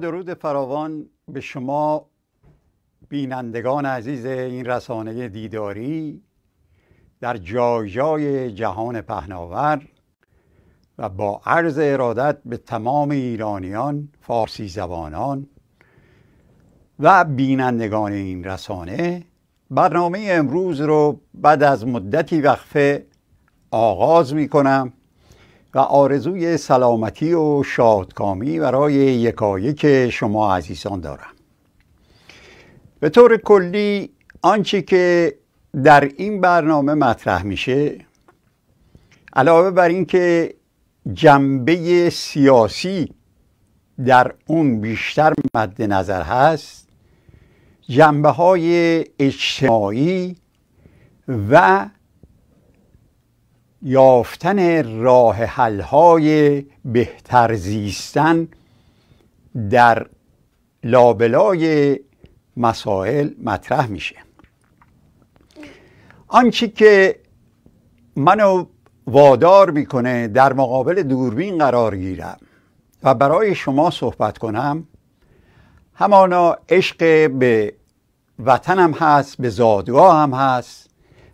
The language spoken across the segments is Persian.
درود فراوان به شما بینندگان عزیز این رسانه دیداری در جای جای جهان پهناور و با عرض ارادت به تمام ایرانیان فارسی زبانان و بینندگان این رسانه برنامه امروز رو بعد از مدتی وقفه آغاز می کنم و آرزوی سلامتی و شادکامی برای یکایک شما عزیزان دارم به طور کلی آنچه که در این برنامه مطرح میشه علاوه بر اینکه جنبه سیاسی در اون بیشتر مد نظر هست جنبه های اجتماعی و یافتن راه های بهتر زیستن در لابلای مسائل مطرح میشه آنچه که منو وادار میکنه در مقابل دوربین قرار گیرم و برای شما صحبت کنم همانا عشق به وطنم هست به زادگاهم هم هست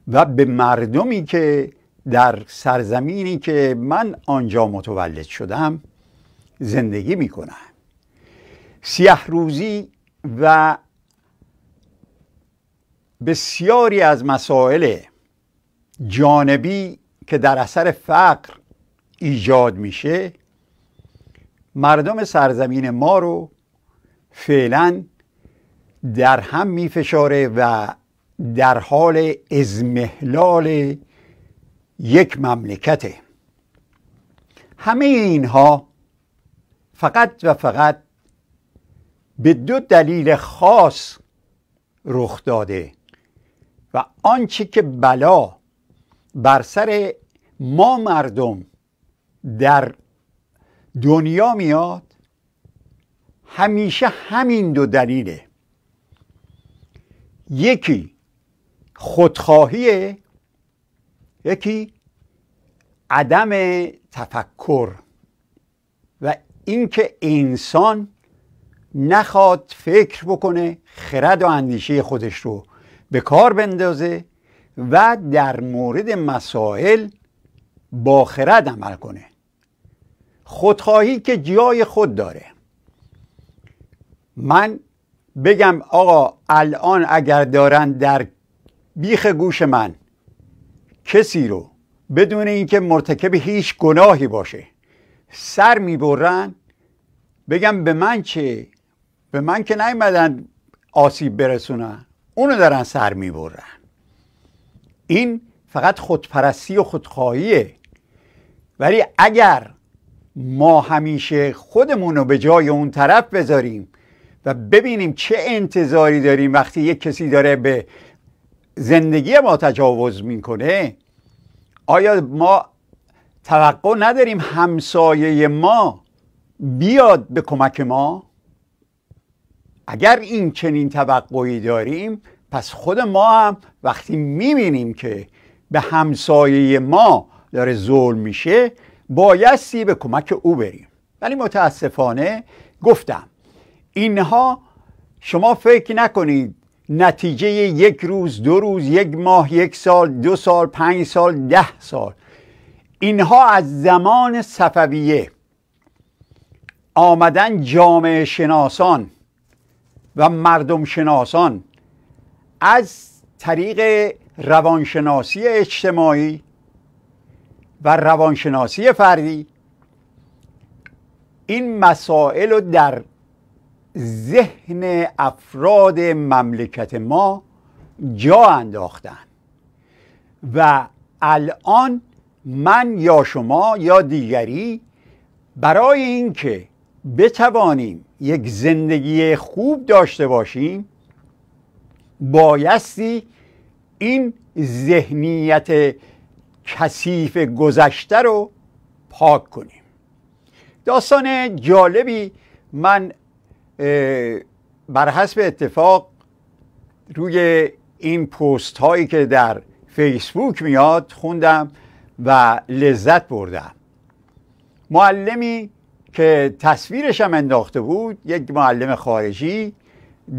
و به مردمی که در سرزمینی که من آنجا متولد شدم زندگی می کنم سیاه روزی و بسیاری از مسائل جانبی که در اثر فقر ایجاد میشه مردم سرزمین ما رو فعلا در هم میفشاره و در حال ازمهلال یک مملکته همه اینها فقط و فقط به دو دلیل خاص رخ داده و آنچه که بلا بر سر ما مردم در دنیا میاد همیشه همین دو دلیله یکی خودخواهیه یکی عدم تفکر و اینکه انسان نخواد فکر بکنه خرد و اندیشه خودش رو به کار بندازه و در مورد مسائل با خرد عمل کنه خودخواهی که جای خود داره من بگم آقا الان اگر دارن در بیخ گوش من کسی رو بدون اینکه مرتکب هیچ گناهی باشه سر میبرن بگم به من چه به من که نیومدن آسیب برسونن اونو دارن سر میبرن این فقط خودپرستی و خودخواهیه ولی اگر ما همیشه خودمون رو به جای اون طرف بذاریم و ببینیم چه انتظاری داریم وقتی یک کسی داره به زندگی ما تجاوز میکنه آیا ما توقع نداریم همسایه ما بیاد به کمک ما اگر این چنین توقعی داریم پس خود ما هم وقتی میبینیم که به همسایه ما داره ظلم میشه بایستی به کمک او بریم ولی متاسفانه گفتم اینها شما فکر نکنید نتیجه یک روز دو روز یک ماه یک سال دو سال پنج سال ده سال اینها از زمان صفویه آمدن جامعه شناسان و مردم شناسان از طریق روانشناسی اجتماعی و روانشناسی فردی این مسائل رو در ذهن افراد مملکت ما جا انداختن و الان من یا شما یا دیگری برای اینکه بتوانیم یک زندگی خوب داشته باشیم بایستی این ذهنیت کثیف گذشته رو پاک کنیم داستان جالبی من بر حسب اتفاق روی این پست هایی که در فیسبوک میاد خوندم و لذت بردم معلمی که تصویرش هم انداخته بود یک معلم خارجی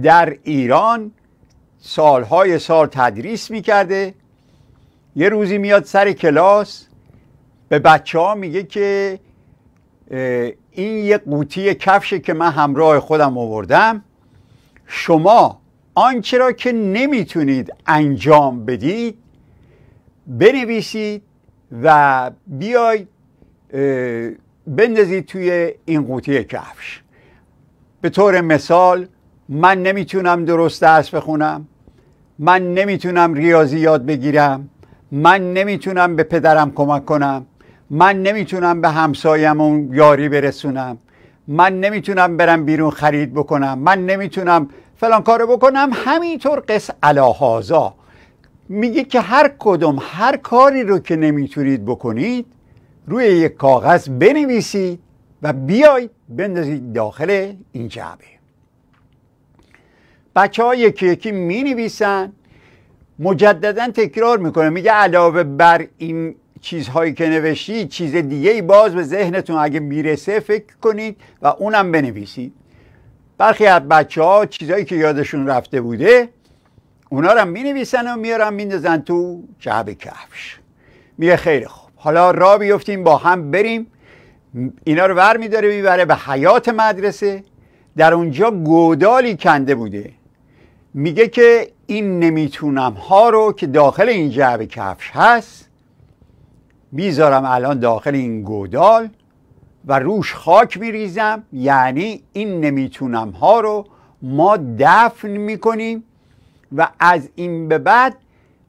در ایران سالهای سال تدریس میکرده یه روزی میاد سر کلاس به بچه ها میگه که این یه قوطی کفشه که من همراه خودم آوردم شما آنچه را که نمیتونید انجام بدید بنویسید و بیاید بندازید توی این قوطی کفش به طور مثال من نمیتونم درست درس بخونم من نمیتونم ریاضی یاد بگیرم من نمیتونم به پدرم کمک کنم من نمیتونم به همسایمون یاری برسونم من نمیتونم برم بیرون خرید بکنم من نمیتونم فلان کارو بکنم همینطور قص علاهازا میگه که هر کدوم هر کاری رو که نمیتونید بکنید روی یک کاغذ بنویسید و بیایید بندازید داخل این جعبه بچه ها یکی یکی می مجددا تکرار میکنه میگه علاوه بر این چیزهایی که نوشتید چیز دیگه ای باز به ذهنتون اگه میرسه فکر کنید و اونم بنویسید برخی از بچه ها چیزهایی که یادشون رفته بوده اونا رو مینویسن و میارن میندازن تو جعب کفش میگه خیلی خوب حالا را بیفتیم با هم بریم اینا رو ور میداره میبره به حیات مدرسه در اونجا گودالی کنده بوده میگه که این نمیتونم ها رو که داخل این جعب کفش هست میذارم الان داخل این گودال و روش خاک میریزم یعنی این نمیتونم ها رو ما دفن میکنیم و از این به بعد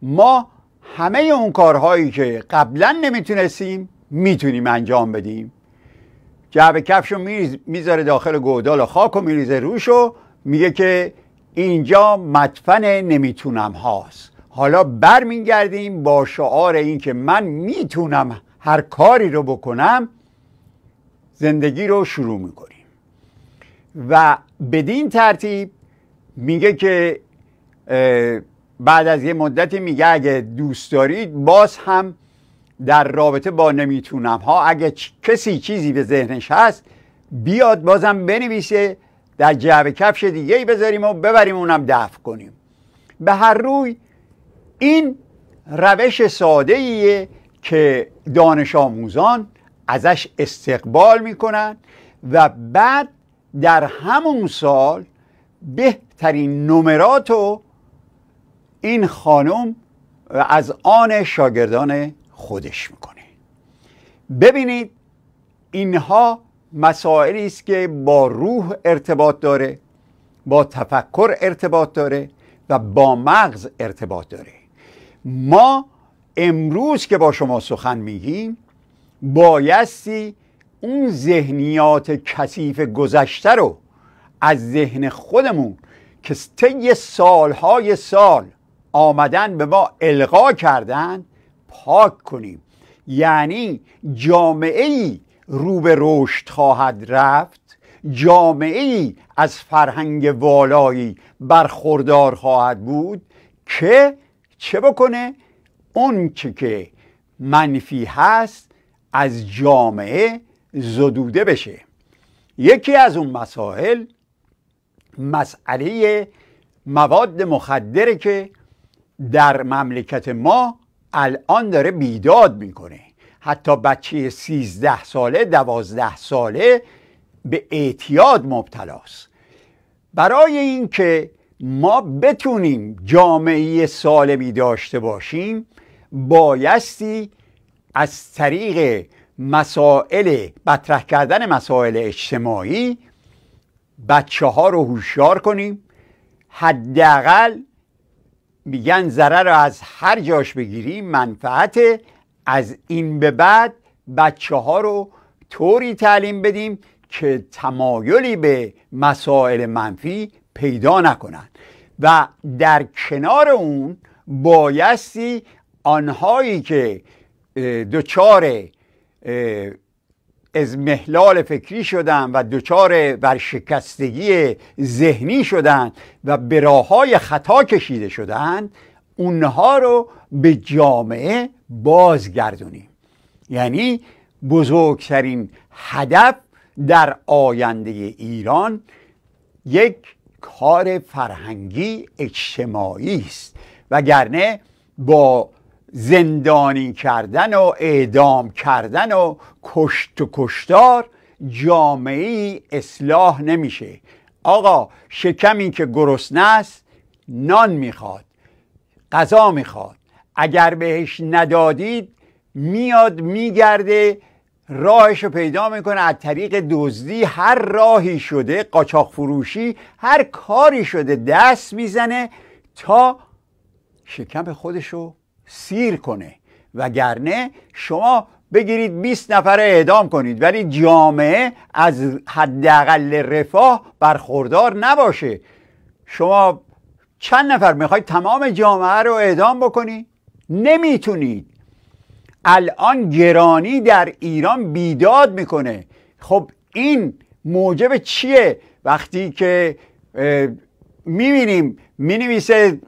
ما همه اون کارهایی که قبلا نمیتونستیم میتونیم انجام بدیم جعب کفش رو میذاره داخل گودال و خاک و میریزه روش میگه که اینجا مدفن نمیتونم هاست حالا برمیگردیم با شعار این که من میتونم هر کاری رو بکنم زندگی رو شروع میکنیم و بدین ترتیب میگه که بعد از یه مدتی میگه اگه دوست دارید باز هم در رابطه با نمیتونم ها اگه کسی چیزی به ذهنش هست بیاد بازم بنویسه در جعبه کفش دیگه ای بذاریم و ببریم اونم دفع کنیم به هر روی این روش ساده ایه که دانش آموزان ازش استقبال میکنن و بعد در همون سال بهترین نمراتو این خانم از آن شاگردان خودش میکنه ببینید اینها مسائلی است که با روح ارتباط داره با تفکر ارتباط داره و با مغز ارتباط داره ما امروز که با شما سخن میگیم بایستی اون ذهنیات کثیف گذشته رو از ذهن خودمون که طی سالهای سال آمدن به ما القا کردن پاک کنیم یعنی جامعه ای رو به رشد خواهد رفت جامعه ای از فرهنگ والایی برخوردار خواهد بود که چه بکنه اون که منفی هست از جامعه زدوده بشه یکی از اون مسائل مسئله مواد مخدره که در مملکت ما الان داره بیداد میکنه حتی بچه 13 ساله 12 ساله به اعتیاد مبتلاست برای اینکه ما بتونیم جامعه سالمی داشته باشیم بایستی از طریق مسائل بطرح کردن مسائل اجتماعی بچه ها رو هوشیار کنیم حداقل میگن ضرر رو از هر جاش بگیریم منفعت از این به بعد بچه ها رو طوری تعلیم بدیم که تمایلی به مسائل منفی پیدا نکنند و در کنار اون بایستی آنهایی که دچار از محلال فکری شدن و دچار ورشکستگی ذهنی شدن و به راههای خطا کشیده شدن اونها رو به جامعه بازگردونیم یعنی بزرگترین هدف در آینده ایران یک کار فرهنگی اجتماعی است وگرنه با زندانی کردن و اعدام کردن و کشت و کشتار جامعه اصلاح نمیشه آقا شکمی که گرسنه است نان میخواد غذا میخواد اگر بهش ندادید میاد میگرده راهش رو پیدا میکنه از طریق دزدی هر راهی شده قاچاق فروشی هر کاری شده دست میزنه تا شکم خودش رو سیر کنه وگرنه شما بگیرید 20 نفر اعدام کنید ولی جامعه از حداقل رفاه برخوردار نباشه شما چند نفر میخواید تمام جامعه رو اعدام بکنی؟ نمیتونید الان گرانی در ایران بیداد میکنه خب این موجب چیه وقتی که میبینیم مینویسه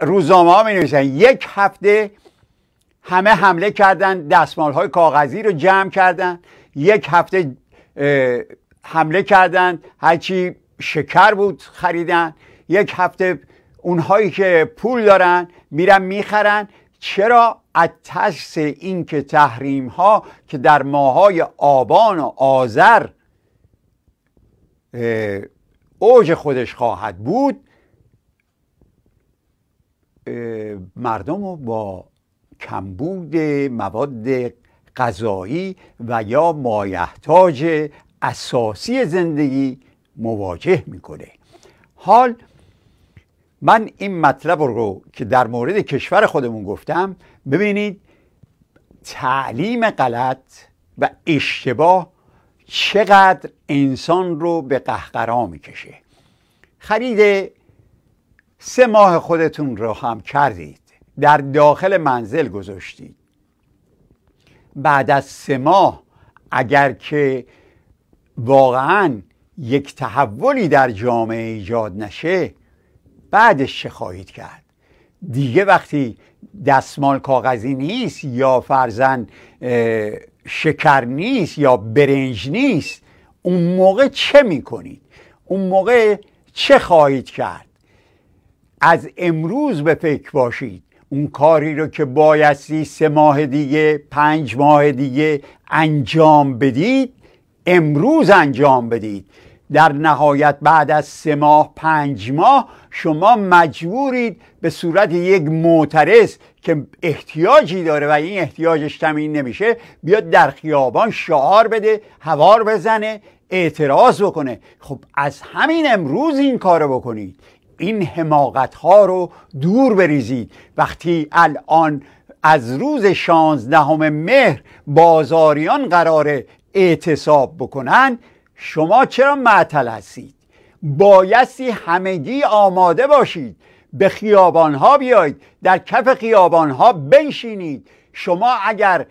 روزنامه ها مینویسن یک هفته همه حمله کردن دستمال های کاغذی رو جمع کردن یک هفته حمله کردن هرچی شکر بود خریدن یک هفته اونهایی که پول دارن میرن میخرن چرا از ترس اینکه تحریم ها که در ماهای آبان و آذر اوج خودش خواهد بود مردم رو با کمبود مواد غذایی و یا مایحتاج اساسی زندگی مواجه میکنه حال من این مطلب رو که در مورد کشور خودمون گفتم ببینید تعلیم غلط و اشتباه چقدر انسان رو به قهقرا میکشه خرید سه ماه خودتون رو هم کردید در داخل منزل گذاشتید بعد از سه ماه اگر که واقعا یک تحولی در جامعه ایجاد نشه بعدش چه خواهید کرد دیگه وقتی دستمال کاغذی نیست یا فرزن شکر نیست یا برنج نیست اون موقع چه میکنید اون موقع چه خواهید کرد از امروز به فکر باشید اون کاری رو که بایستی سه ماه دیگه پنج ماه دیگه انجام بدید امروز انجام بدید در نهایت بعد از سه ماه پنج ماه شما مجبورید به صورت یک معترض که احتیاجی داره و این احتیاجش تمین نمیشه بیاد در خیابان شعار بده هوار بزنه اعتراض بکنه خب از همین امروز این کارو بکنید این حماقت ها رو دور بریزید وقتی الان از روز شانزدهم مهر بازاریان قرار اعتصاب بکنن شما چرا معطل هستید بایستی همگی آماده باشید به ها بیایید در کف ها بنشینید شما اگر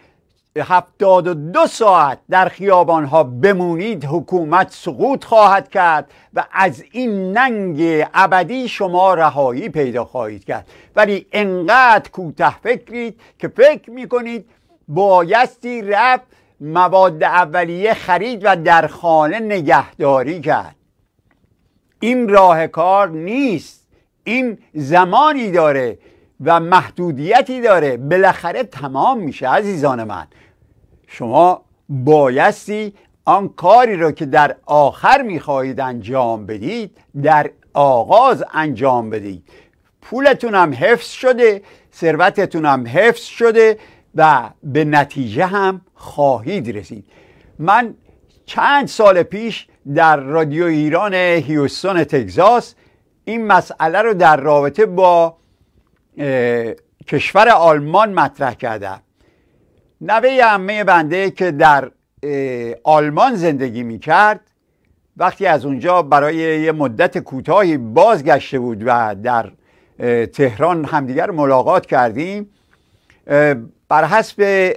هفتاد و دو ساعت در ها بمونید حکومت سقوط خواهد کرد و از این ننگ ابدی شما رهایی پیدا خواهید کرد ولی انقدر کوته فکرید که فکر میکنید بایستی رفت مواد اولیه خرید و در خانه نگهداری کرد این راه کار نیست این زمانی داره و محدودیتی داره بالاخره تمام میشه عزیزان من شما بایستی آن کاری را که در آخر میخواهید انجام بدید در آغاز انجام بدید پولتون هم حفظ شده ثروتتون هم حفظ شده و به نتیجه هم خواهید رسید من چند سال پیش در رادیو ایران هیوستون تگزاس این مسئله رو در رابطه با کشور آلمان مطرح کردم نوه امه بنده که در آلمان زندگی می کرد وقتی از اونجا برای یه مدت کوتاهی بازگشته بود و در تهران همدیگر ملاقات کردیم بر حسب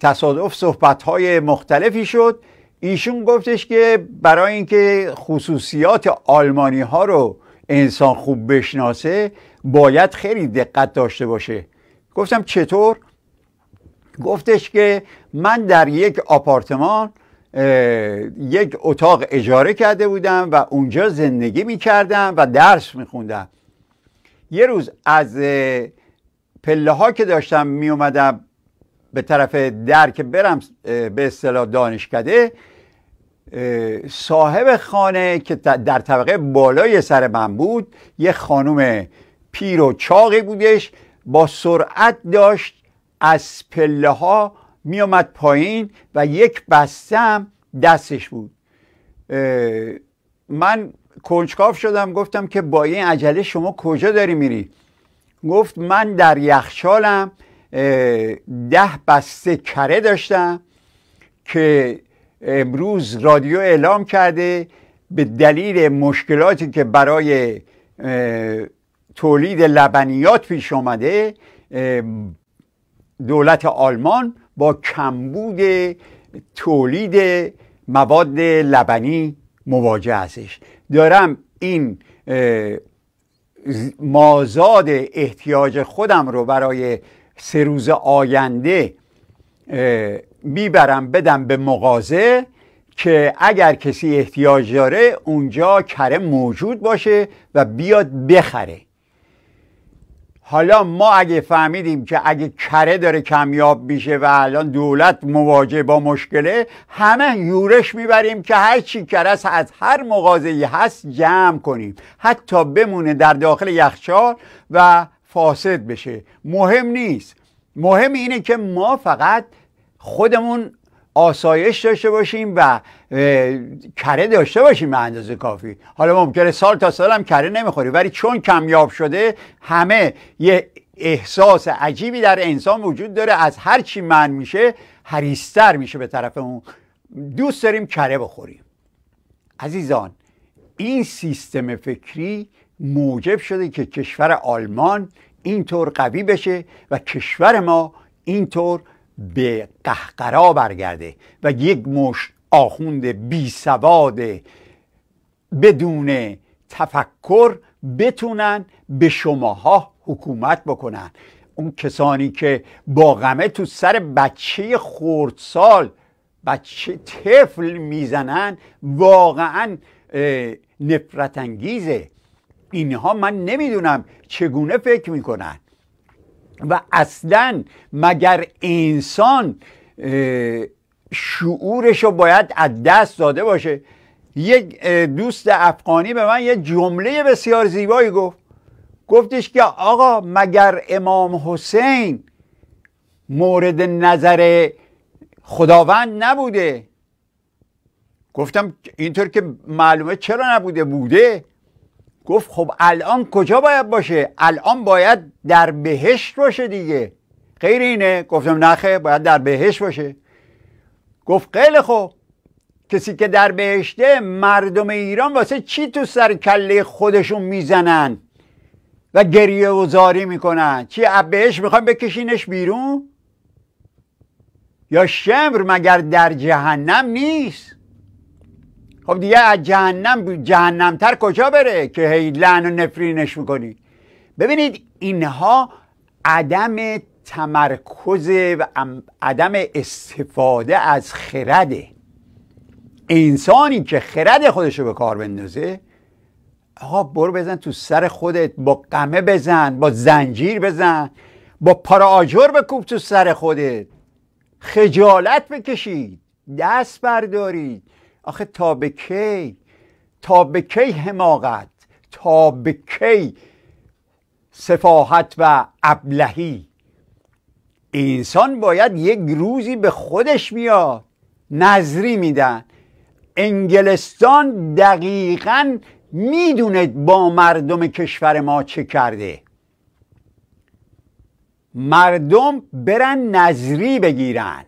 تصادف صحبت های مختلفی شد ایشون گفتش که برای اینکه خصوصیات آلمانی ها رو انسان خوب بشناسه باید خیلی دقت داشته باشه گفتم چطور گفتش که من در یک آپارتمان یک اتاق اجاره کرده بودم و اونجا زندگی می کردم و درس می خوندم یه روز از پله ها که داشتم می به طرف در که برم به اصطلاح دانشکده صاحب خانه که در طبقه بالای سر من بود یه خانم پیر و چاقی بودش با سرعت داشت از پله ها می پایین و یک بستم دستش بود من کنجکاف شدم گفتم که با این عجله شما کجا داری میری گفت من در یخچالم ده بسته کره داشتم که امروز رادیو اعلام کرده به دلیل مشکلاتی که برای تولید لبنیات پیش آمده دولت آلمان با کمبود تولید مواد لبنی مواجه هستش دارم این مازاد احتیاج خودم رو برای سه روز آینده میبرم بدم به مغازه که اگر کسی احتیاج داره اونجا کره موجود باشه و بیاد بخره حالا ما اگه فهمیدیم که اگه کره داره کمیاب میشه و الان دولت مواجه با مشکله همه یورش میبریم که هر چی کرس از هر مغازه‌ای هست جمع کنیم حتی بمونه در داخل یخچال و فاسد بشه مهم نیست مهم اینه که ما فقط خودمون آسایش داشته باشیم و کره داشته باشیم به اندازه کافی حالا ممکنه سال تا سال هم کره نمیخوری ولی چون کمیاب شده همه یه احساس عجیبی در انسان وجود داره از هر چی من میشه هریستر میشه به طرف اون دوست داریم کره بخوریم عزیزان این سیستم فکری موجب شده که کشور آلمان اینطور قوی بشه و کشور ما اینطور به قهقرا برگرده و یک مشت آخوند بی سواد بدون تفکر بتونن به شماها حکومت بکنن اون کسانی که با غمه تو سر بچه خردسال بچه طفل میزنن واقعا نفرت انگیزه اینها من نمیدونم چگونه فکر میکنن و اصلا مگر انسان شعورش رو باید از دست داده باشه یک دوست افغانی به من یه جمله بسیار زیبایی گفت گفتش که آقا مگر امام حسین مورد نظر خداوند نبوده گفتم اینطور که معلومه چرا نبوده بوده گفت خب الان کجا باید باشه الان باید در بهشت باشه دیگه غیر اینه گفتم نخه باید در بهشت باشه گفت خیلی خب کسی که در بهشته مردم ایران واسه چی تو سر کله خودشون میزنن و گریه و زاری میکنن چی بهش میخوان بکشینش بیرون یا شمر مگر در جهنم نیست خب دیگه از جهنم تر کجا بره که هی لعن و نفرینش میکنی ببینید اینها عدم تمرکز و عدم استفاده از خرده انسانی که خرد خودش رو به کار بندازه آقا برو بزن تو سر خودت با قمه بزن با زنجیر بزن با پارا آجر بکوب تو سر خودت خجالت بکشید دست بردارید آخه تا به کی تا به کی حماقت تا به کی سفاحت و ابلهی انسان باید یک روزی به خودش بیاد نظری میدن انگلستان دقیقا میدونه با مردم کشور ما چه کرده مردم برن نظری بگیرن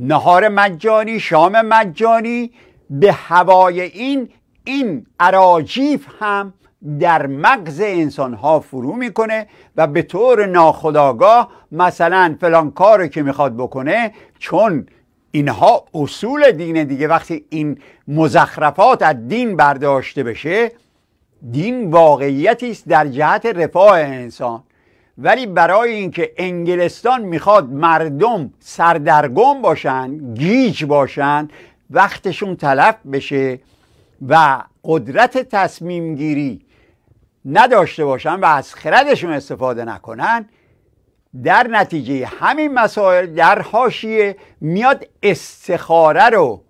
نهار مجانی شام مجانی به هوای این این عراجیف هم در مغز انسان ها فرو میکنه و به طور ناخداگاه مثلا فلان کار که میخواد بکنه چون اینها اصول دین دیگه وقتی این مزخرفات از دین برداشته بشه دین واقعیتی است در جهت رفاه انسان ولی برای اینکه انگلستان میخواد مردم سردرگم باشن گیج باشن وقتشون تلف بشه و قدرت تصمیم گیری نداشته باشن و از خردشون استفاده نکنن در نتیجه همین مسائل در حاشیه میاد استخاره رو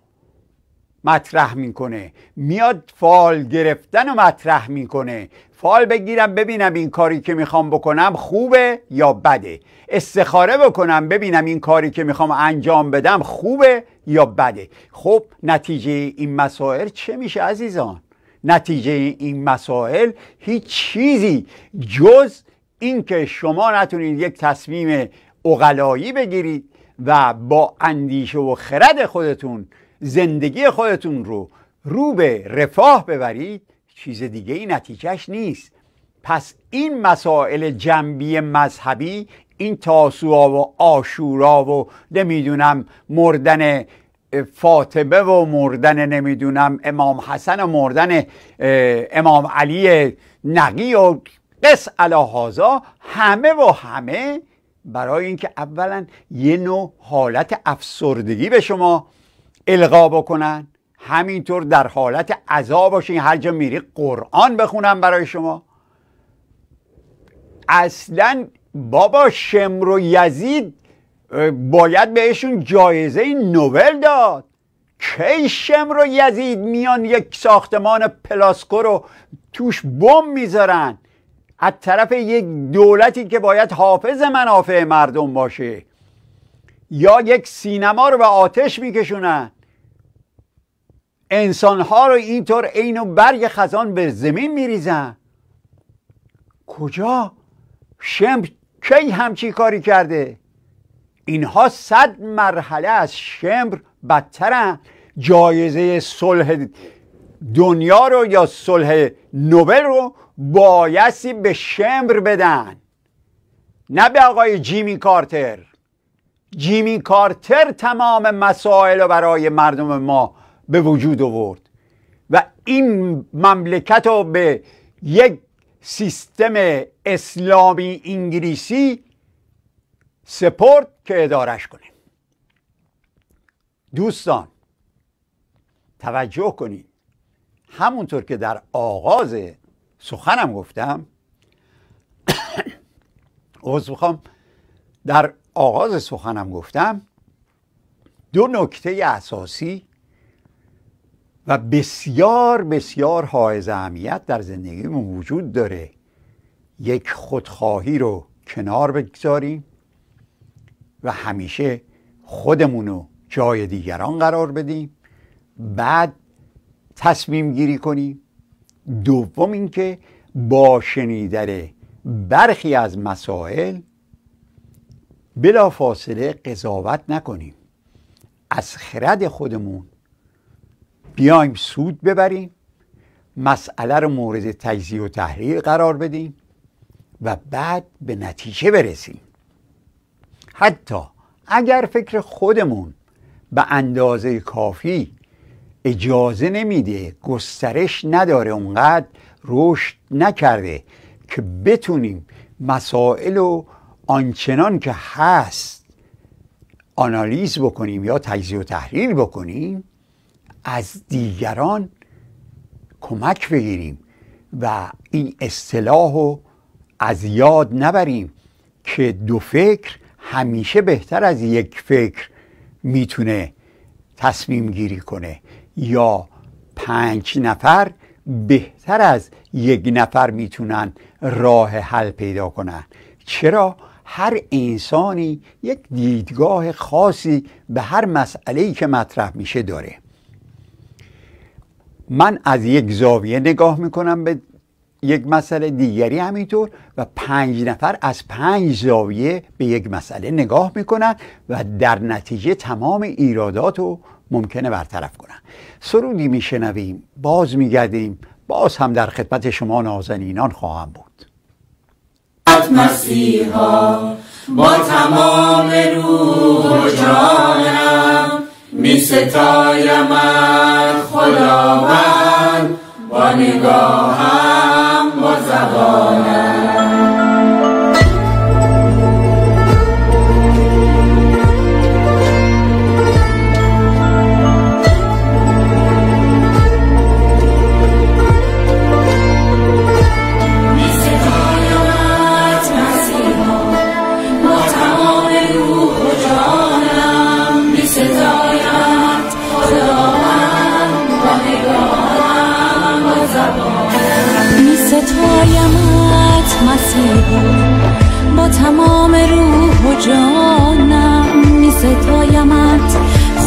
مطرح میکنه میاد فال گرفتن رو مطرح میکنه فال بگیرم ببینم این کاری که میخوام بکنم خوبه یا بده استخاره بکنم ببینم این کاری که میخوام انجام بدم خوبه یا بده خب نتیجه این مسائل چه میشه عزیزان نتیجه این مسائل هیچ چیزی جز اینکه شما نتونید یک تصمیم اقلایی بگیرید و با اندیشه و خرد خودتون زندگی خودتون رو رو به رفاه ببرید چیز دیگه ای نتیجهش نیست پس این مسائل جنبی مذهبی این تاسوعا و آشورا و نمیدونم مردن فاطمه و مردن نمیدونم امام حسن و مردن امام علی نقی و قص الهازا همه و همه برای اینکه اولا یه نوع حالت افسردگی به شما القا بکنن همینطور در حالت عذا باشین هر جا میری قرآن بخونم برای شما اصلا بابا شمر و یزید باید بهشون جایزه نوبل داد کی شمر و یزید میان یک ساختمان پلاسکو رو توش بم میذارن از طرف یک دولتی که باید حافظ منافع مردم باشه یا یک سینما رو به آتش میکشونن انسانها رو اینطور عین و برگ خزان به زمین میریزن کجا شمپ کی همچی کاری کرده اینها صد مرحله از شمر بدترن جایزه صلح دنیا رو یا صلح نوبل رو بایستی به شمر بدن نه به آقای جیمی کارتر جیمی کارتر تمام مسائل رو برای مردم ما به وجود آورد و این مملکت رو به یک سیستم اسلامی انگلیسی سپورت که ادارش کنه دوستان توجه کنید همونطور که در آغاز سخنم گفتم عوض بخوام در آغاز سخنم گفتم دو نکته اساسی و بسیار بسیار حائز اهمیت در زندگیمون وجود داره یک خودخواهی رو کنار بگذاریم و همیشه خودمون رو جای دیگران قرار بدیم بعد تصمیم گیری کنیم دوم اینکه با شنیدن برخی از مسائل بلافاصله قضاوت نکنیم از خرد خودمون بیایم سود ببریم مسئله رو مورد تجزیه و تحلیل قرار بدیم و بعد به نتیجه برسیم حتی اگر فکر خودمون به اندازه کافی اجازه نمیده گسترش نداره اونقدر رشد نکرده که بتونیم مسائل و آنچنان که هست آنالیز بکنیم یا تجزیه و تحلیل بکنیم از دیگران کمک بگیریم و این اصطلاح رو از یاد نبریم که دو فکر همیشه بهتر از یک فکر میتونه تصمیم گیری کنه یا پنج نفر بهتر از یک نفر میتونن راه حل پیدا کنن چرا هر انسانی یک دیدگاه خاصی به هر مسئله که مطرح میشه داره من از یک زاویه نگاه میکنم به یک مسئله دیگری همینطور و پنج نفر از پنج زاویه به یک مسئله نگاه میکنن و در نتیجه تمام ایرادات رو ممکنه برطرف کنن سرودی میشنویم باز میگردیم باز هم در خدمت شما نازنینان خواهم بود مسیحا با تمام روح می ستایمت خداوند با نگاهم با زبانم میستایمت بود با تمام روح و جانم میستایمت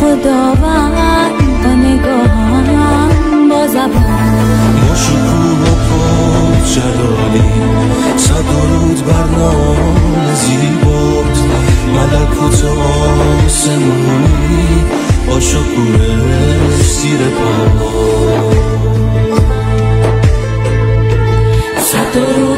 خداوند با نگاهم با زبان مشکوه و پر جلالی صد رود بر نام زیبات ملکوت آسمانی با شکوه سیر پا Criador.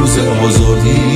روز آزادی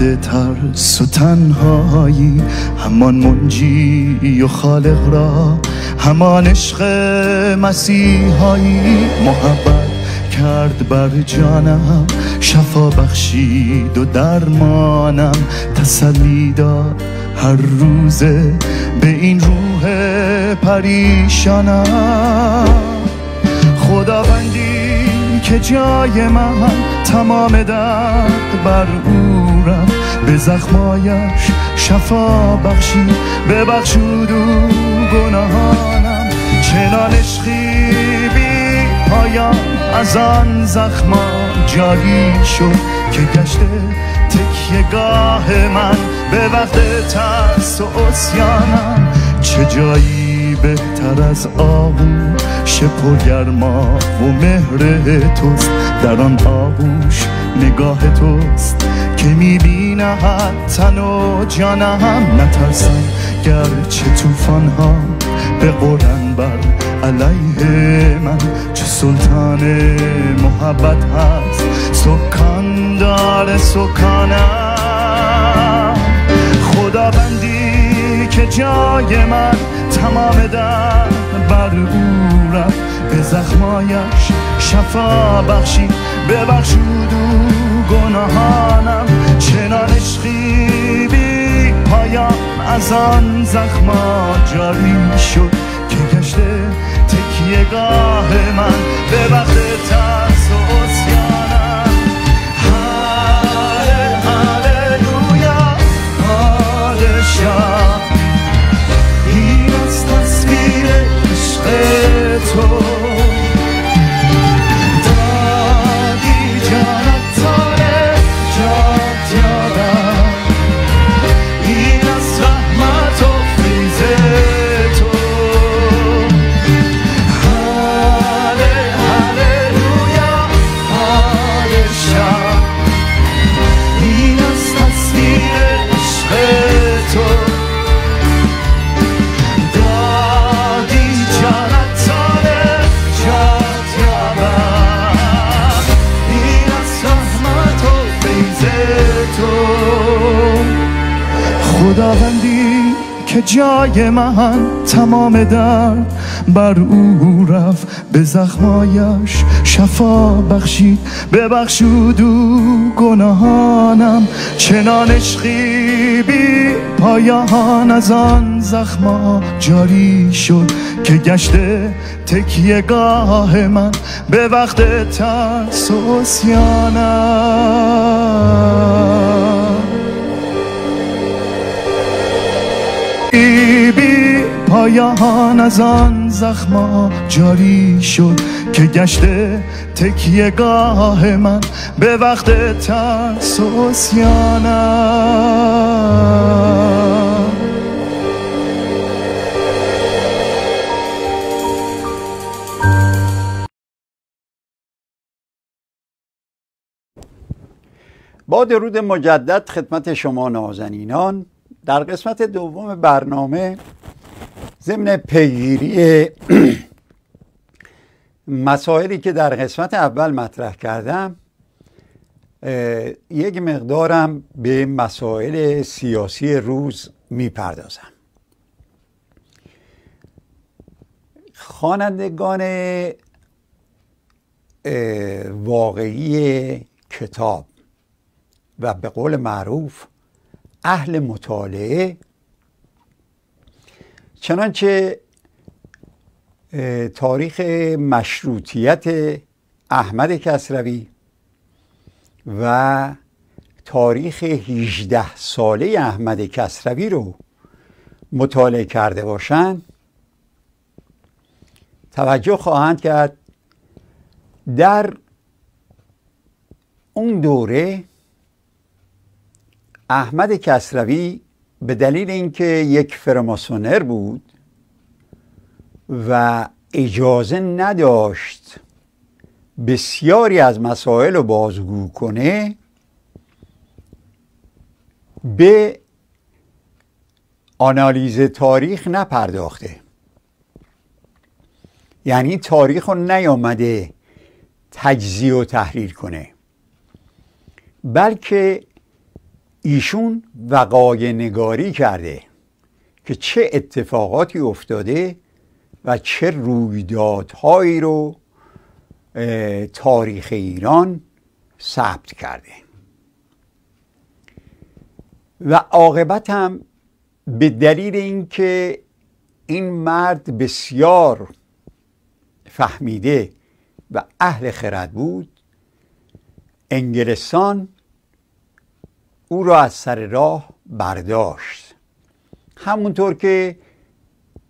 وقت ترس و تنهایی همان منجی و خالق را همان عشق مسیحایی محبت کرد بر جانم شفا بخشید و درمانم تسلی داد هر روزه به این روح پریشانم خداوندی که جای من تمام درد بر او به زخمایش شفا بخشی ببخشود و گناهانم چنان عشقی بی پایان از آن زخما جایی شد که گشته تکیه گاه من به وقت ترس و اسیانم چه جایی بهتر از آغوش پرگرما و مهره توست در آن آغوش نگاه توست که میبینه تن و جانم نترسم گرچه توفان ها به قرن بر علیه من چه سلطان محبت هست سکان دار سکانم خداوندی که جای من تمام در بر او به زخمایش شفا بخشید ببخشود دو گناهانم چنان عشقی بی پایان از آن زخما جاری شد که گشته تکیه گاه من به وقت ترس زخمای من تمام درد بر او رفت به زخمایش شفا بخشید ببخشود او گناهانم چنان عشقی بی پایان از آن زخما جاری شد که گشته تکیه گاه من به وقت ترس و سیانم پایان از آن زخما جاری شد که گشته تکیه گاه من به وقت ترس و با درود مجدد خدمت شما نازنینان در قسمت دوم برنامه ضمن پیگیری مسائلی که در قسمت اول مطرح کردم یک مقدارم به مسائل سیاسی روز میپردازم خوانندگان واقعی کتاب و به قول معروف اهل مطالعه چنانچه تاریخ مشروطیت احمد کسروی و تاریخ 18 ساله احمد کسروی رو مطالعه کرده باشند توجه خواهند کرد در اون دوره احمد کسروی به دلیل اینکه یک فرماسونر بود و اجازه نداشت بسیاری از مسائل رو بازگو کنه به آنالیز تاریخ نپرداخته یعنی تاریخ رو نیامده تجزیه و تحریر کنه بلکه ایشون وقای نگاری کرده که چه اتفاقاتی افتاده و چه رویدادهایی رو تاریخ ایران ثبت کرده و عاقبت هم به دلیل اینکه این مرد بسیار فهمیده و اهل خرد بود انگلستان او را از سر راه برداشت همونطور که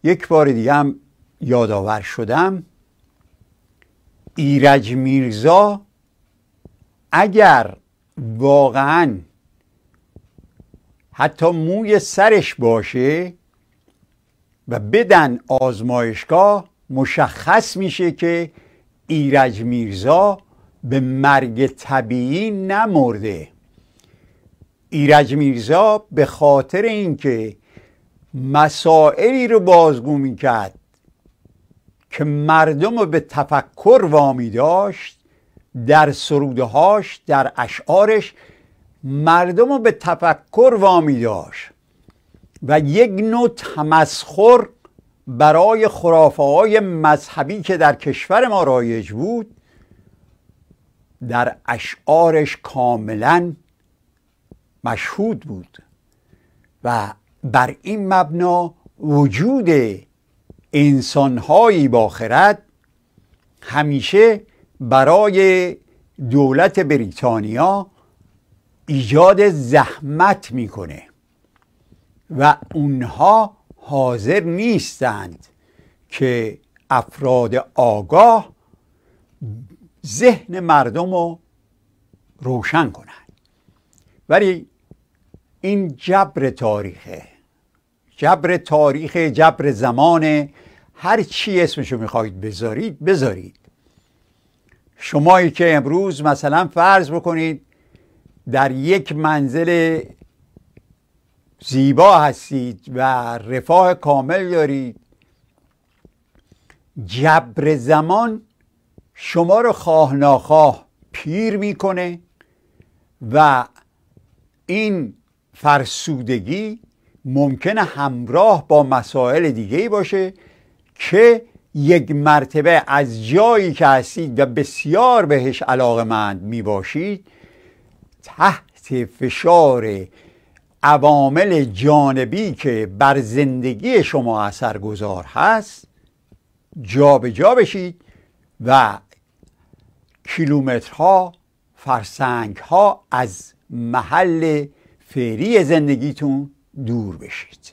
یک بار دیگه هم یادآور شدم ایرج میرزا اگر واقعا حتی موی سرش باشه و بدن آزمایشگاه مشخص میشه که ایرج میرزا به مرگ طبیعی نمرده ایرج میرزا به خاطر اینکه مسائلی رو بازگو میکرد که مردم رو به تفکر وامی داشت در سرودهاش در اشعارش مردم رو به تفکر وامی داشت و یک نوع تمسخر برای خرافه های مذهبی که در کشور ما رایج بود در اشعارش کاملا مشهود بود و بر این مبنا وجود انسانهایی با همیشه برای دولت بریتانیا ایجاد زحمت میکنه و اونها حاضر نیستند که افراد آگاه ذهن مردم رو روشن کنند ولی این جبر تاریخه جبر تاریخ جبر زمان هر چی اسمشو میخواید بذارید بذارید شمایی که امروز مثلا فرض بکنید در یک منزل زیبا هستید و رفاه کامل دارید جبر زمان شما رو خواه ناخواه پیر میکنه و این فرسودگی ممکنه همراه با مسائل دیگه باشه که یک مرتبه از جایی که هستید و بسیار بهش علاقه مند می باشید تحت فشار عوامل جانبی که بر زندگی شما اثرگذار هست جابجا جا بشید و کیلومترها ها از محل فعلی زندگیتون دور بشید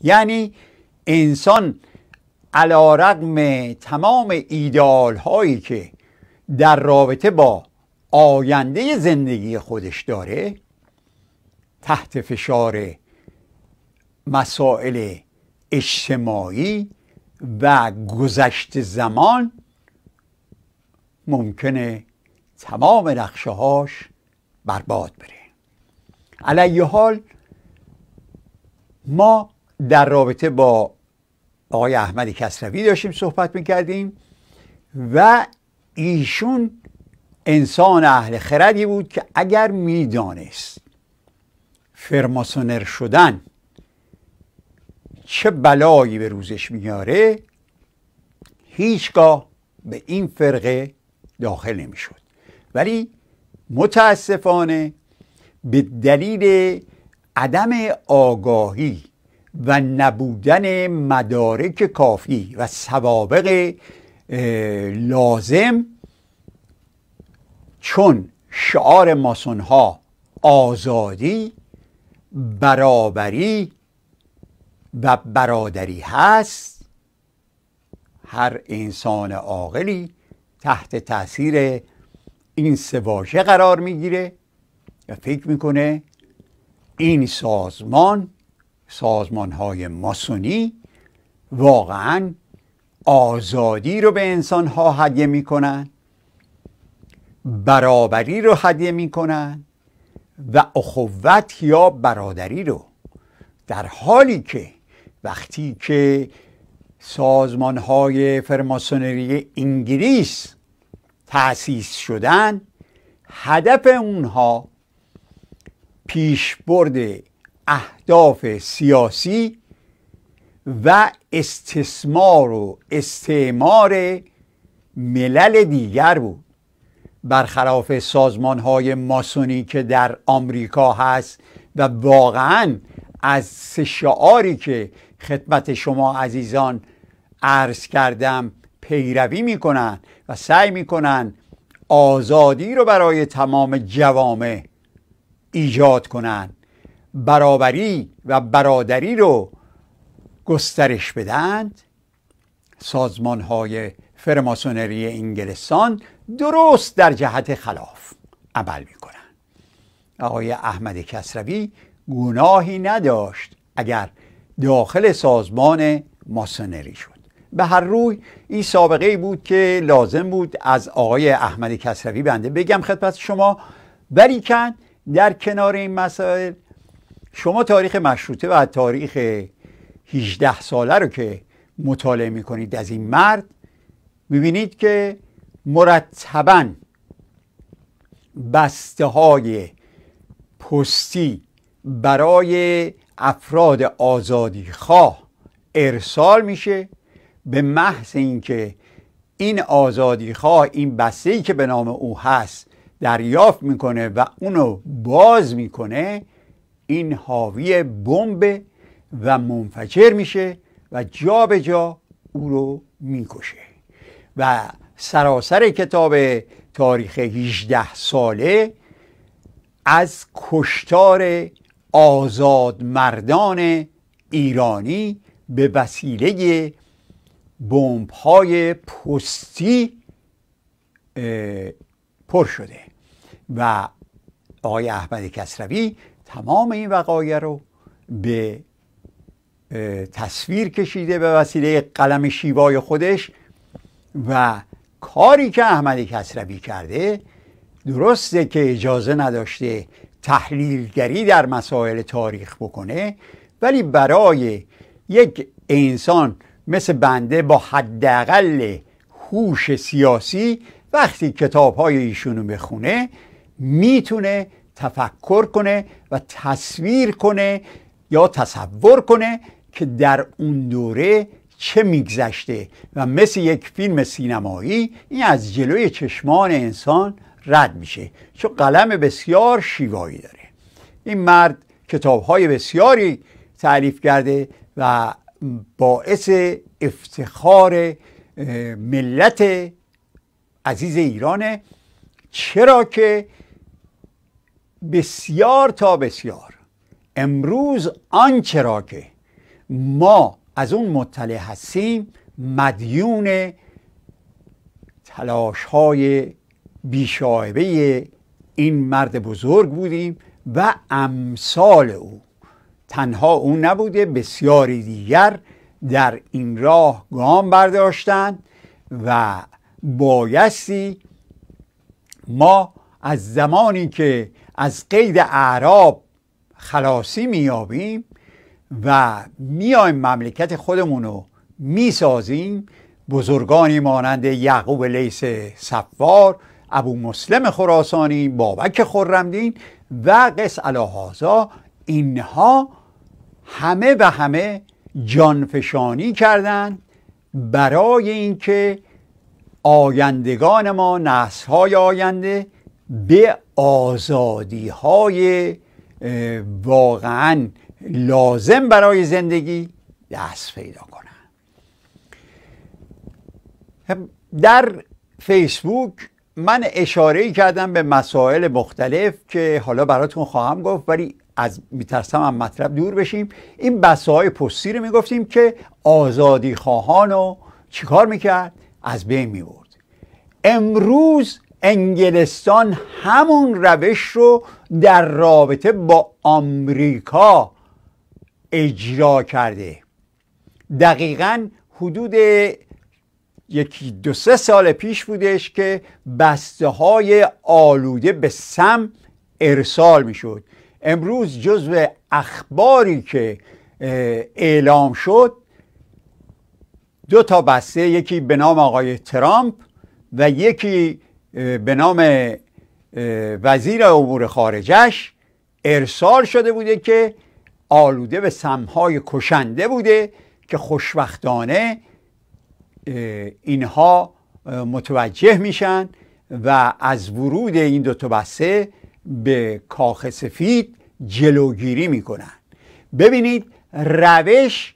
یعنی انسان علا رقم تمام ایدال هایی که در رابطه با آینده زندگی خودش داره تحت فشار مسائل اجتماعی و گذشت زمان ممکنه تمام نقشه هاش برباد بره علیه حال ما در رابطه با آقای احمد کسروی داشتیم صحبت میکردیم و ایشون انسان اهل خردی بود که اگر میدانست فرماسونر شدن چه بلایی به روزش میاره هیچگاه به این فرقه داخل نمیشد ولی متاسفانه به دلیل عدم آگاهی و نبودن مدارک کافی و سوابق لازم چون شعار ماسون ها آزادی برابری و برادری هست هر انسان عاقلی تحت تاثیر این سواجه قرار میگیره و فکر میکنه این سازمان سازمان های ماسونی واقعا آزادی رو به انسان ها هدیه میکنن برابری رو هدیه میکنن و اخوت یا برادری رو در حالی که وقتی که سازمان های فرماسونری انگلیس تأسیس شدن هدف اونها پیشبرد اهداف سیاسی و استثمار و استعمار ملل دیگر بود برخلاف سازمان های ماسونی که در آمریکا هست و واقعا از سه شعاری که خدمت شما عزیزان عرض کردم پیروی میکنند و سعی میکنند آزادی رو برای تمام جوامع ایجاد کنند برابری و برادری رو گسترش بدند سازمان های فرماسونری انگلستان درست در جهت خلاف عمل میکنند. آقای احمد کسروی گناهی نداشت اگر داخل سازمان ماسونری شد به هر روی این سابقه ای بود که لازم بود از آقای احمد کسروی بنده بگم خدمت شما ولیکن در کنار این مسائل شما تاریخ مشروطه و تاریخ 18 ساله رو که مطالعه میکنید از این مرد میبینید که مرتبا بسته های پستی برای افراد آزادی خواه ارسال میشه به محض اینکه این آزادی خواه این بسته ای که به نام او هست دریافت میکنه و اونو باز میکنه این حاوی بمب و منفجر میشه و جا به جا او رو میکشه و سراسر کتاب تاریخ 18 ساله از کشتار آزاد مردان ایرانی به وسیله بمب های پستی پر شده و آقای احمد کسروی تمام این وقایع رو به تصویر کشیده به وسیله قلم شیوای خودش و کاری که احمد کسروی کرده درسته که اجازه نداشته تحلیلگری در مسائل تاریخ بکنه ولی برای یک انسان مثل بنده با حداقل هوش سیاسی وقتی کتاب های ایشونو بخونه میتونه تفکر کنه و تصویر کنه یا تصور کنه که در اون دوره چه میگذشته و مثل یک فیلم سینمایی این از جلوی چشمان انسان رد میشه چون قلم بسیار شیوایی داره این مرد کتاب های بسیاری تعریف کرده و باعث افتخار ملت عزیز ایرانه چرا که بسیار تا بسیار امروز آنچه را که ما از اون مطلع هستیم مدیون تلاش های بیشایبه این مرد بزرگ بودیم و امثال او تنها او نبوده بسیاری دیگر در این راه گام برداشتند و بایستی ما از زمانی که از قید اعراب خلاصی میابیم و میایم مملکت خودمون رو میسازیم بزرگانی مانند یعقوب لیس صفار ابو مسلم خراسانی بابک خرمدین و قس الهازا اینها همه به همه جانفشانی کردند برای اینکه آیندگان ما نسل‌های آینده به آزادی های واقعا لازم برای زندگی دست پیدا کنن خب، در فیسبوک من اشاره کردم به مسائل مختلف که حالا براتون خواهم گفت ولی از میترسم از مطلب دور بشیم این بسته های پستی رو میگفتیم که آزادی خواهان رو چیکار میکرد از بین میبرد امروز انگلستان همون روش رو در رابطه با آمریکا اجرا کرده دقیقا حدود یکی دو سه سال پیش بودش که بسته های آلوده به سم ارسال میشد امروز جزو اخباری که اعلام شد دو تا بسته یکی به نام آقای ترامپ و یکی به نام وزیر امور خارجش ارسال شده بوده که آلوده به سمهای کشنده بوده که خوشبختانه اینها متوجه میشن و از ورود این دو تا بسته به کاخ سفید جلوگیری میکنن ببینید روش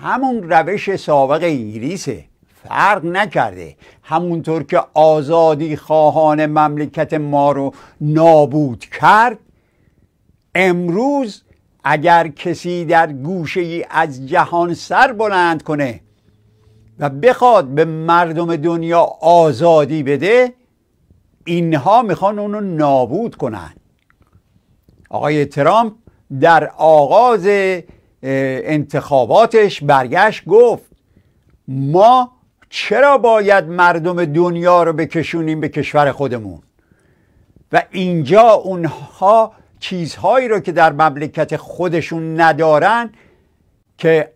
همون روش سابق انگلیسه فرق نکرده همونطور که آزادی خواهان مملکت ما رو نابود کرد امروز اگر کسی در گوشه ای از جهان سر بلند کنه و بخواد به مردم دنیا آزادی بده اینها میخوان اونو نابود کنن آقای ترامپ در آغاز انتخاباتش برگشت گفت ما چرا باید مردم دنیا رو بکشونیم به کشور خودمون و اینجا اونها چیزهایی رو که در مملکت خودشون ندارن که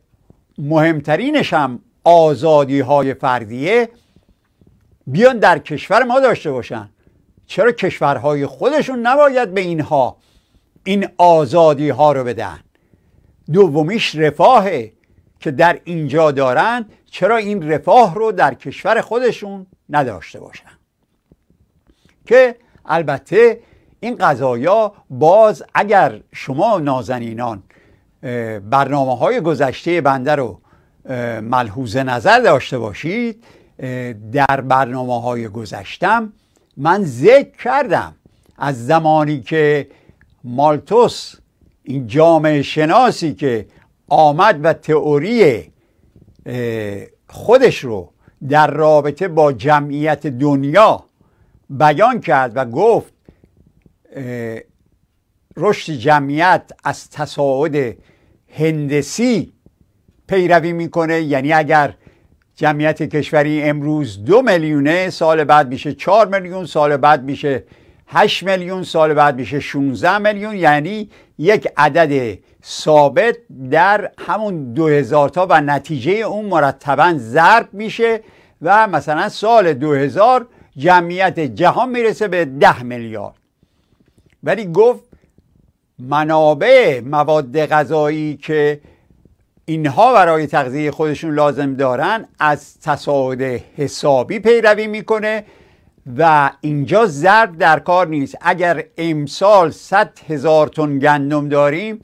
مهمترینش هم آزادی های فردیه بیان در کشور ما داشته باشن چرا کشورهای خودشون نباید به اینها این آزادی ها رو بدن دومیش رفاهه که در اینجا دارند چرا این رفاه رو در کشور خودشون نداشته باشن که البته این قضایا باز اگر شما نازنینان برنامه های گذشته بنده رو ملحوظ نظر داشته باشید در برنامه های گذشتم من ذکر کردم از زمانی که مالتوس این جامعه شناسی که آمد و تئوری خودش رو در رابطه با جمعیت دنیا بیان کرد و گفت رشد جمعیت از تصاعد هندسی پیروی میکنه یعنی اگر جمعیت کشوری امروز دو میلیونه سال بعد میشه چهار میلیون سال بعد میشه هشت میلیون سال بعد میشه 16 میلیون یعنی یک عدد ثابت در همون 2000 تا و نتیجه اون مرتبا ضرب میشه و مثلا سال 2000 جمعیت جهان میرسه به ده میلیارد ولی گفت منابع مواد غذایی که اینها برای تغذیه خودشون لازم دارن از تصاعد حسابی پیروی میکنه و اینجا زرد در کار نیست اگر امسال 100 هزار تن گندم داریم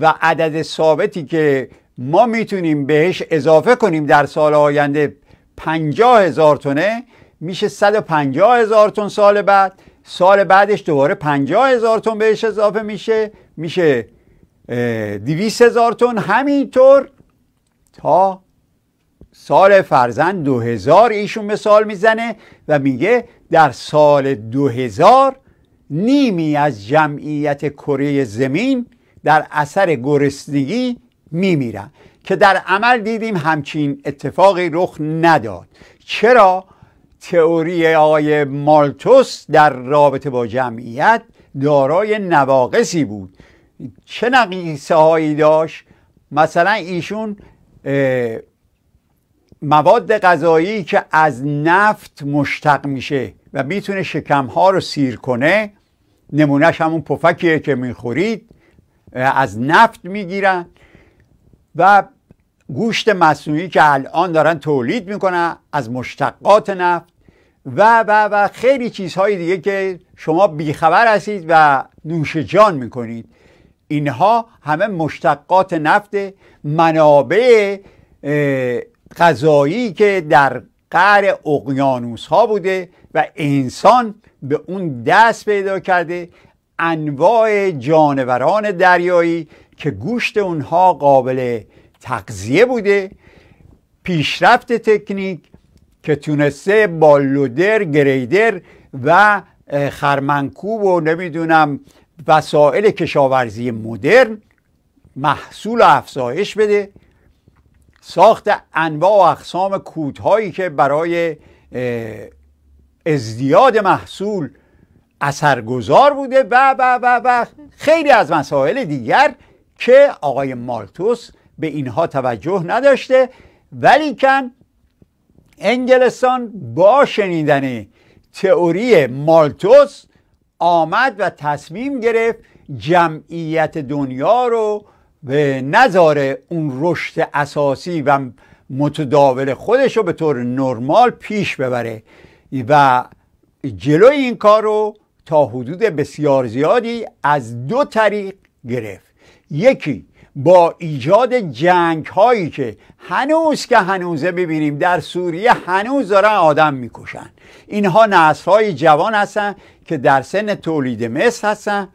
و عدد ثابتی که ما میتونیم بهش اضافه کنیم در سال آینده 50 هزار تنه میشه 150 هزار تن سال بعد سال بعدش دوباره 50 هزار تن بهش اضافه میشه میشه دویست هزار تن همینطور تا سال فرزند دو هزار ایشون مثال میزنه و میگه در سال دو هزار نیمی از جمعیت کره زمین در اثر گرسنگی میمیرن که در عمل دیدیم همچین اتفاقی رخ نداد چرا تئوری آقای مالتوس در رابطه با جمعیت دارای نواقصی بود چه نقیصه هایی داشت مثلا ایشون مواد غذایی که از نفت مشتق میشه و میتونه شکم ها رو سیر کنه نمونهش همون پفکیه که میخورید از نفت میگیرن و گوشت مصنوعی که الان دارن تولید میکنن از مشتقات نفت و و و خیلی چیزهای دیگه که شما بیخبر هستید و نوش جان میکنید اینها همه مشتقات نفت منابع غذایی که در قعر اقیانوس ها بوده و انسان به اون دست پیدا کرده انواع جانوران دریایی که گوشت اونها قابل تقضیه بوده پیشرفت تکنیک که تونسته با لودر گریدر و خرمنکوب و نمیدونم وسایل کشاورزی مدرن محصول و افزایش بده ساخت انواع و اقسام کودهایی که برای ازدیاد محصول اثرگذار بوده و و و و خیلی از مسائل دیگر که آقای مالتوس به اینها توجه نداشته ولیکن انگلستان با شنیدن تئوری مالتوس آمد و تصمیم گرفت جمعیت دنیا رو به نظر اون رشد اساسی و متداول خودش رو به طور نرمال پیش ببره و جلوی این کار رو تا حدود بسیار زیادی از دو طریق گرفت یکی با ایجاد جنگ هایی که هنوز که هنوزه ببینیم در سوریه هنوز دارن آدم میکشن اینها نسل های جوان هستن که در سن تولید مثل هستن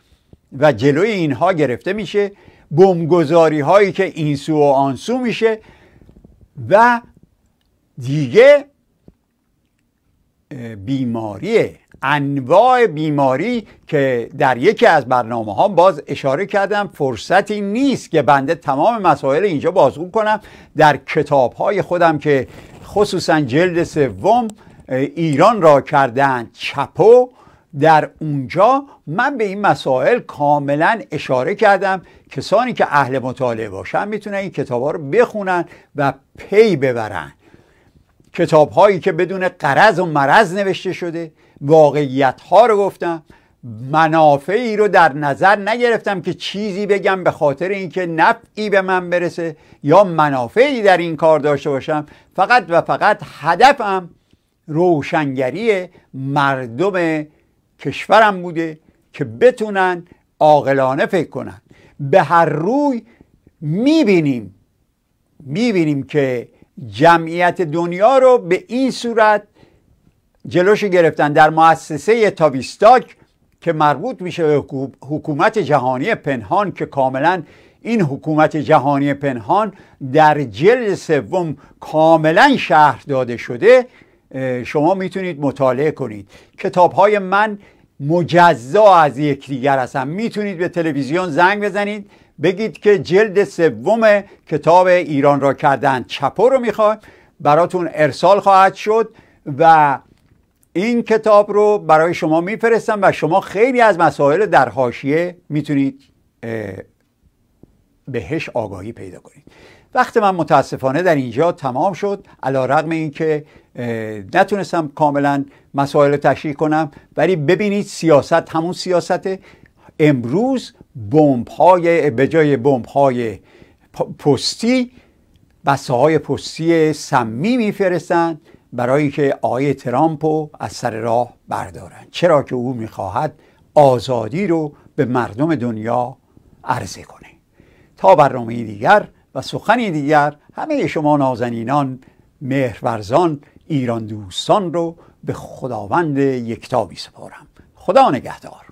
و جلوی اینها گرفته میشه بمگذاری هایی که این سو و آن میشه و دیگه بیماریه انواع بیماری که در یکی از برنامه ها باز اشاره کردم فرصتی نیست که بنده تمام مسائل اینجا بازگو کنم در کتاب های خودم که خصوصا جلد سوم ایران را کردن چپو در اونجا من به این مسائل کاملا اشاره کردم کسانی که اهل مطالعه باشن میتونن این کتاب ها رو بخونن و پی ببرن کتاب هایی که بدون قرض و مرض نوشته شده واقعیت ها رو گفتم منافعی رو در نظر نگرفتم که چیزی بگم به خاطر اینکه نفعی به من برسه یا منافعی در این کار داشته باشم فقط و فقط هدفم روشنگری مردم کشورم بوده که بتونن عاقلانه فکر کنن به هر روی میبینیم میبینیم که جمعیت دنیا رو به این صورت جلوش گرفتن در مؤسسه تاویستاک که مربوط میشه به حکومت جهانی پنهان که کاملا این حکومت جهانی پنهان در جلد سوم کاملا شهر داده شده شما میتونید مطالعه کنید کتاب های من مجزا از یکدیگر هستم میتونید به تلویزیون زنگ بزنید بگید که جلد سوم کتاب ایران را کردن چپو رو میخواد براتون ارسال خواهد شد و این کتاب رو برای شما میفرستم و شما خیلی از مسائل در حاشیه میتونید بهش آگاهی پیدا کنید وقت من متاسفانه در اینجا تمام شد علا رقم این که نتونستم کاملا مسائل رو تشریح کنم ولی ببینید سیاست همون سیاست امروز بمب های به جای بمب های پستی بسته های پستی سمی میفرستند برای که آقای ترامپ رو از سر راه بردارن چرا که او میخواهد آزادی رو به مردم دنیا عرضه کنه تا برنامه دیگر و سخنی دیگر همه شما نازنینان مهرورزان ایران دوستان رو به خداوند یکتا می سپارم خدا نگهدار